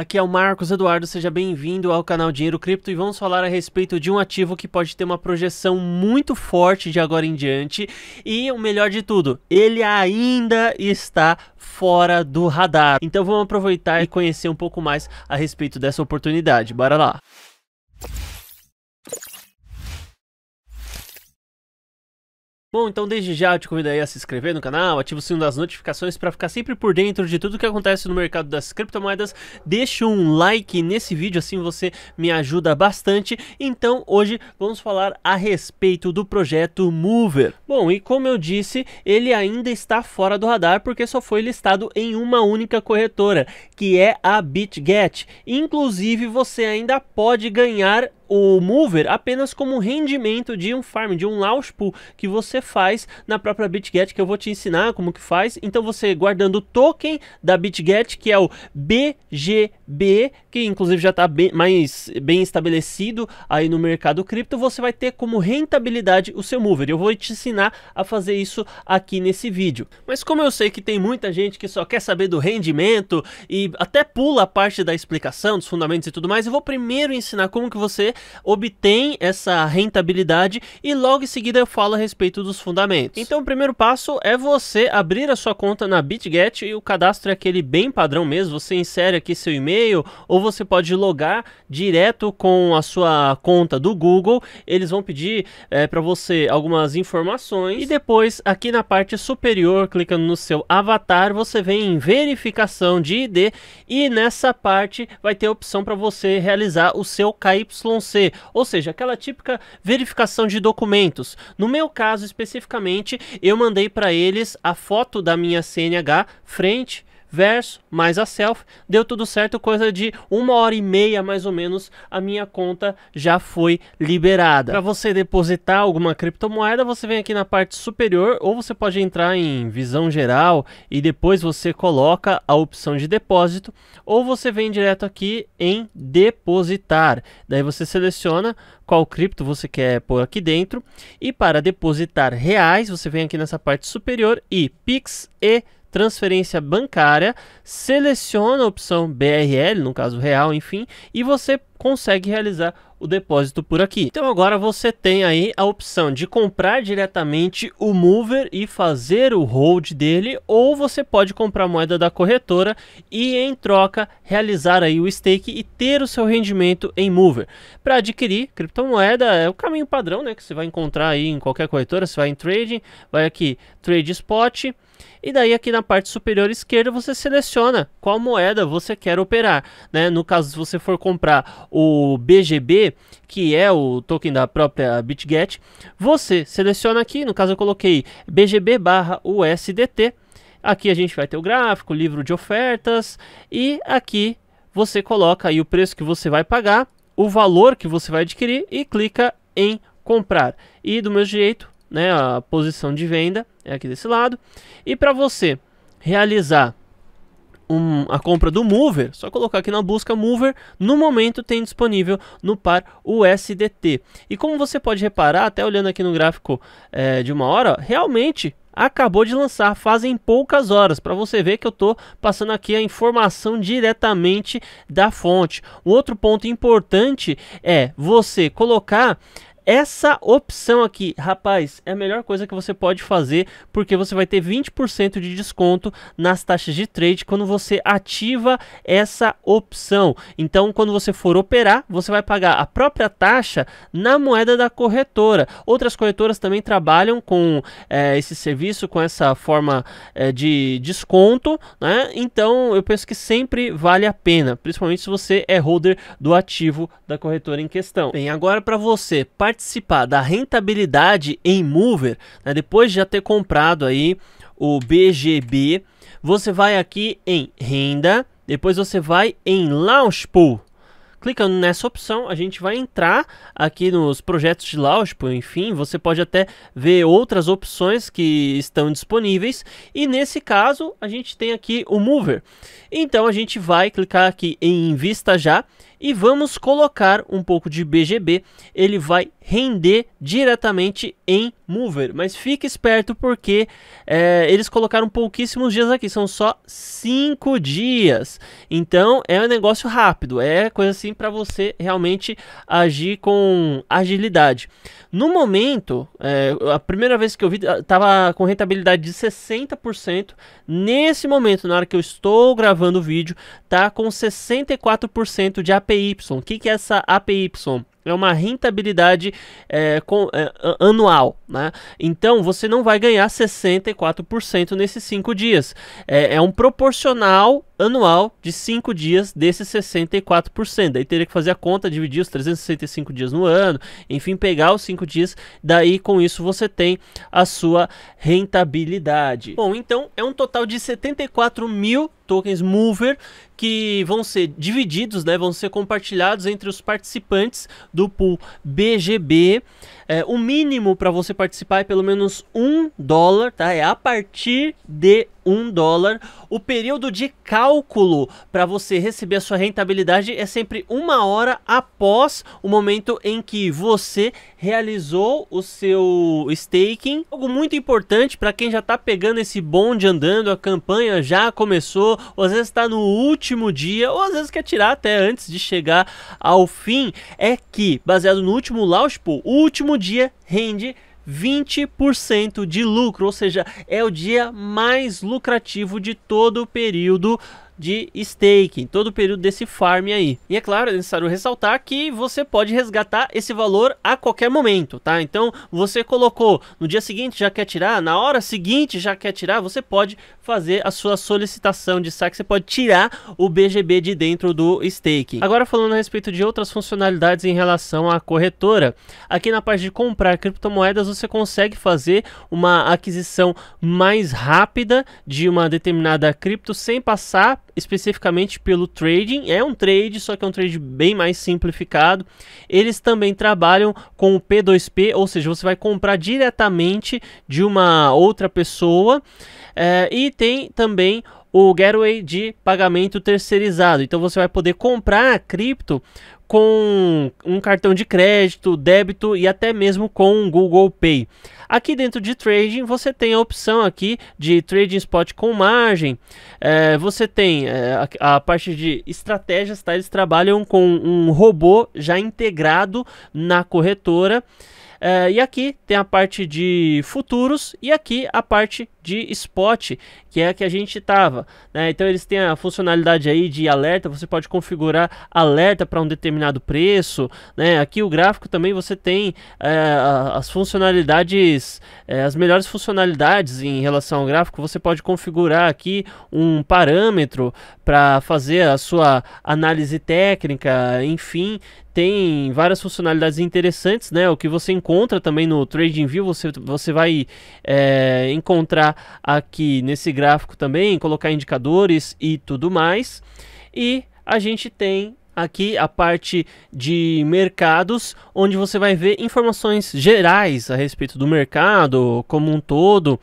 Aqui é o Marcos Eduardo, seja bem-vindo ao canal Dinheiro Cripto e vamos falar a respeito de um ativo que pode ter uma projeção muito forte de agora em diante e o melhor de tudo, ele ainda está fora do radar. Então vamos aproveitar e conhecer um pouco mais a respeito dessa oportunidade. Bora lá. Bom, então desde já eu te convido aí a se inscrever no canal, ativa o sino das notificações para ficar sempre por dentro de tudo que acontece no mercado das criptomoedas. Deixa um like nesse vídeo, assim você me ajuda bastante. Então hoje vamos falar a respeito do projeto Mover. Bom, e como eu disse, ele ainda está fora do radar porque só foi listado em uma única corretora, que é a BitGet. Inclusive você ainda pode ganhar o mover apenas como rendimento de um farm, de um launch pool que você faz na própria BitGet, que eu vou te ensinar como que faz. Então você guardando o token da BitGet, que é o BG B, que inclusive já está bem, mais bem estabelecido aí no mercado cripto, você vai ter como rentabilidade o seu mover. Eu vou te ensinar a fazer isso aqui nesse vídeo. Mas como eu sei que tem muita gente que só quer saber do rendimento e até pula a parte da explicação, dos fundamentos e tudo mais, eu vou primeiro ensinar como que você obtém essa rentabilidade e logo em seguida eu falo a respeito dos fundamentos. Então o primeiro passo é você abrir a sua conta na BitGet e o cadastro é aquele bem padrão mesmo, você insere aqui seu e-mail e-mail, ou você pode logar direto com a sua conta do Google. Eles vão pedir é, eh, para você algumas informações e depois aqui na parte superior, clicando no seu avatar, você vem em verificação de ID e nessa parte vai ter a opção para você realizar o seu KYC, ou seja, aquela típica verificação de documentos. No meu caso especificamente, eu mandei para eles a foto da minha CNH frente verso mais a self. Deu tudo certo, coisa de uma hora e meia mais ou menos. A minha conta já foi liberada. Para você depositar alguma criptomoeda, você vem aqui na parte superior ou você pode entrar em visão geral e depois você coloca a opção de depósito ou você vem direto aqui em depositar. Daí você seleciona qual cripto você quer pôr aqui dentro e para depositar reais, você vem aqui nessa parte superior e Pix e transferência bancária, seleciona a opção BRL, no caso real, enfim, e você consegue realizar o depósito por aqui. Então agora você tem aí a opção de comprar diretamente o mover e fazer o hold dele, ou você pode comprar a moeda da corretora e em troca realizar aí o stake e ter o seu rendimento em mover. Para adquirir criptomoeda é o caminho padrão, né, que você vai encontrar aí em qualquer corretora, você vai em trading, vai aqui trade spot, e daí aqui na parte superior esquerda você seleciona qual moeda você quer operar, né? No caso se você for comprar o BGB, que é o token da própria BitGet, você seleciona aqui, no caso eu coloquei BGB/USDT. Aqui a gente vai ter o gráfico, livro de ofertas e aqui você coloca aí o preço que você vai pagar, o valor que você vai adquirir e clica em comprar. E do mesmo jeito, né, a posição de venda é aqui desse lado. E para você realizar um, a compra do mover, só colocar aqui na busca mover, no momento tem disponível no par USDT. E como você pode reparar, até olhando aqui no gráfico é, de uma hora, realmente acabou de lançar, fazem poucas horas, para você ver que eu estou passando aqui a informação diretamente da fonte. Um outro ponto importante é você colocar essa opção aqui, rapaz, é a melhor coisa que você pode fazer, porque você vai ter 20% de desconto nas taxas de trade quando você ativa essa opção. Então, quando você for operar, você vai pagar a própria taxa na moeda da corretora. Outras corretoras também trabalham com é, esse serviço, com essa forma é, de desconto, né? Então, eu penso que sempre vale a pena, principalmente se você é holder do ativo da corretora em questão. Bem, agora para você, participar participar da rentabilidade em Mover, né, depois de já ter comprado aí o BGB, você vai aqui em renda, depois você vai em Launch Pool. Clicando nessa opção, a gente vai entrar aqui nos projetos de Launchpool, enfim, você pode até ver outras opções que estão disponíveis. E nesse caso, a gente tem aqui o Mover. Então a gente vai clicar aqui em Invista Já e vamos colocar um pouco de BGB, ele vai render diretamente em mover, mas fique esperto porque é, eles colocaram pouquíssimos dias aqui, são só 5 dias, então é um negócio rápido, é coisa assim para você realmente agir com agilidade. No momento, é, a primeira vez que eu vi, estava com rentabilidade de 60%, nesse momento, na hora que eu estou gravando o vídeo, tá com 64% de aplicação APY. O que, que é essa APY? É uma rentabilidade é, com, é, anual, né? Então você não vai ganhar 64% nesses 5 dias. É, é um proporcional anual de 5 dias desses 64%. Daí teria que fazer a conta, dividir os 365 dias no ano, enfim, pegar os 5 dias, daí com isso você tem a sua rentabilidade. Bom, então é um total de 74 mil tokens mover que vão ser divididos, né, vão ser compartilhados entre os participantes do pool BGB. É, o mínimo para você participar é pelo menos um dólar, tá? É a partir de um dólar. O período de cálculo para você receber a sua rentabilidade é sempre uma hora após o momento em que você realizou o seu staking. Algo muito importante para quem já está pegando esse bonde andando, a campanha já começou, ou às vezes está no último dia, ou às vezes quer tirar até antes de chegar ao fim, é que, baseado no último launch pool, o último dia rende 20% de lucro, ou seja, é o dia mais lucrativo de todo o período de staking, todo o período desse farm aí. E é claro, é necessário ressaltar que você pode resgatar esse valor a qualquer momento, tá? Então, você colocou no dia seguinte já quer tirar, na hora seguinte já quer tirar, você pode fazer a sua solicitação de saque, você pode tirar o BGB de dentro do staking. Agora falando a respeito de outras funcionalidades em relação à corretora, aqui na parte de comprar criptomoedas você consegue fazer uma aquisição mais rápida de uma determinada cripto sem passar especificamente pelo trading. É um trade, só que é um trade bem mais simplificado. Eles também trabalham com o P2P, ou seja, você vai comprar diretamente de uma outra pessoa. É, e tem também o gateway de pagamento terceirizado. Então você vai poder comprar a cripto com um cartão de crédito, débito e até mesmo com o Google Pay. Aqui dentro de trading você tem a opção aqui de trading spot com margem. É, você tem é, a, a, parte de estratégias, tá? Eles trabalham com um robô já integrado na corretora. É, e aqui tem a parte de futuros e aqui a parte de spot, que é a que a gente estava. Né? Então eles têm a funcionalidade aí de alerta, você pode configurar alerta para um determinado preço. Né? Aqui o gráfico também você tem é, as funcionalidades, é, as melhores funcionalidades em relação ao gráfico. Você pode configurar aqui um parâmetro para fazer a sua análise técnica, enfim, tem várias funcionalidades interessantes, né? O que você encontra também no TradingView, você, você vai é, encontrar aqui nesse gráfico também, colocar indicadores e tudo mais. E a gente tem aqui a parte de mercados, onde você vai ver informações gerais a respeito do mercado como um todo.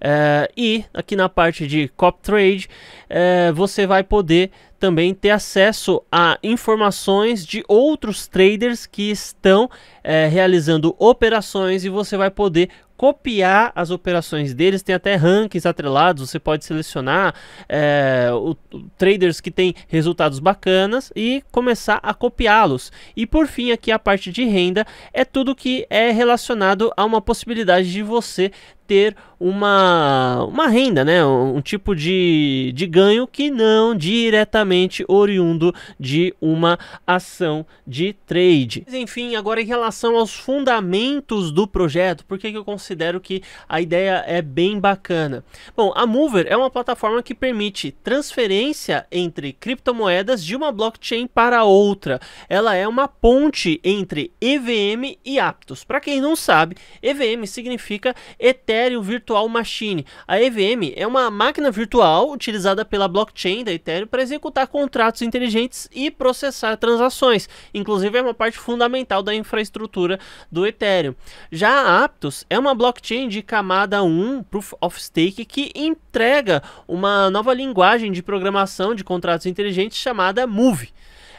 É, e aqui na parte de Cop Trade, é, você vai poder também ter acesso a informações de outros traders que estão é, realizando operações e você vai poder copiar as operações deles. Tem até rankings atrelados, você pode selecionar é, o, traders que têm resultados bacanas e começar a copiá-los. E por fim, aqui a parte de renda é tudo que é relacionado a uma possibilidade de você ter uma, uma renda, né? um tipo de, de ganho que não diretamente oriundo de uma ação de trade. Mas, enfim, agora em relação aos fundamentos do projeto, por que eu considero que a ideia é bem bacana? Bom, a Mover é uma plataforma que permite transferência entre criptomoedas de uma blockchain para outra. Ela é uma ponte entre EVM e Aptos. Para quem não sabe, EVM significa Ethereum Virtual Virtual Machine. A EVM é uma máquina virtual utilizada pela blockchain da Ethereum para executar contratos inteligentes e processar transações. Inclusive, é uma parte fundamental da infraestrutura do Ethereum. Já a Aptos é uma blockchain de camada 1, Proof of Stake, que entrega uma nova linguagem de programação de contratos inteligentes chamada Move.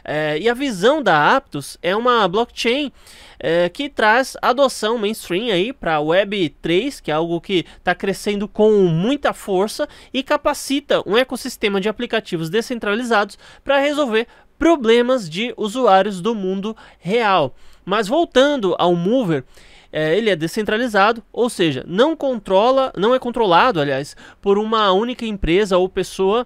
É, e a visão da Aptos é uma blockchain é, que traz adoção mainstream aí para Web 3, que é algo que está crescendo com muita força e capacita um ecossistema de aplicativos descentralizados para resolver problemas de usuários do mundo real. Mas voltando ao Mover, é, ele é descentralizado, ou seja, não controla, não é controlado, aliás, por uma única empresa ou pessoa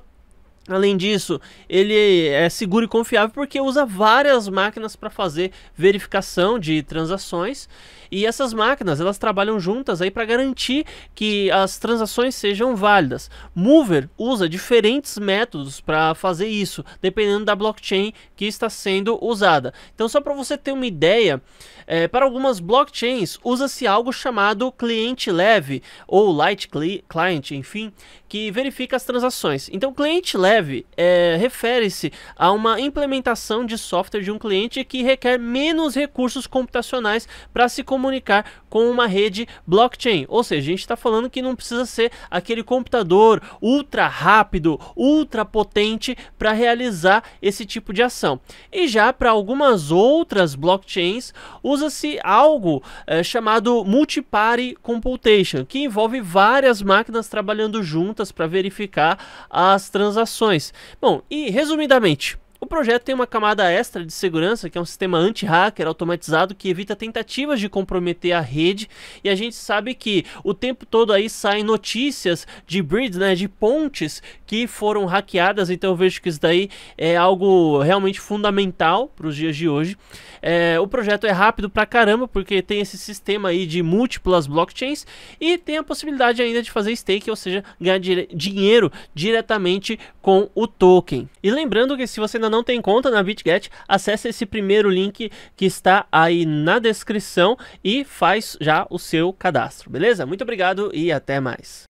Além disso, ele é seguro e confiável porque usa várias máquinas para fazer verificação de transações e essas máquinas, elas trabalham juntas aí para garantir que as transações sejam válidas. Mover usa diferentes métodos para fazer isso, dependendo da blockchain que está sendo usada. Então, só para você ter uma ideia, é, para algumas blockchains usa-se algo chamado cliente leve ou light cli client, enfim, que verifica as transações. Então, cliente leve é, refere-se a uma implementação de software de um cliente que requer menos recursos computacionais para se comunicar comunicar com uma rede blockchain. Ou seja, a gente está falando que não precisa ser aquele computador ultra rápido, ultra potente para realizar esse tipo de ação. E já para algumas outras blockchains, usa-se algo é, chamado multiparty computation, que envolve várias máquinas trabalhando juntas para verificar as transações. Bom, e resumidamente, o projeto tem uma camada extra de segurança, que é um sistema anti-hacker automatizado que evita tentativas de comprometer a rede. E a gente sabe que o tempo todo aí saem notícias de bridges, né, de pontes que foram hackeadas. Então eu vejo que isso daí é algo realmente fundamental para os dias de hoje. É, o projeto é rápido pra caramba, porque tem esse sistema aí de múltiplas blockchains e tem a possibilidade ainda de fazer stake, ou seja, ganhar dinheiro diretamente com o token. E lembrando que se você ainda não tem conta na BitGet, acesse esse primeiro link que está aí na descrição e faz já o seu cadastro, beleza? Muito obrigado e até mais.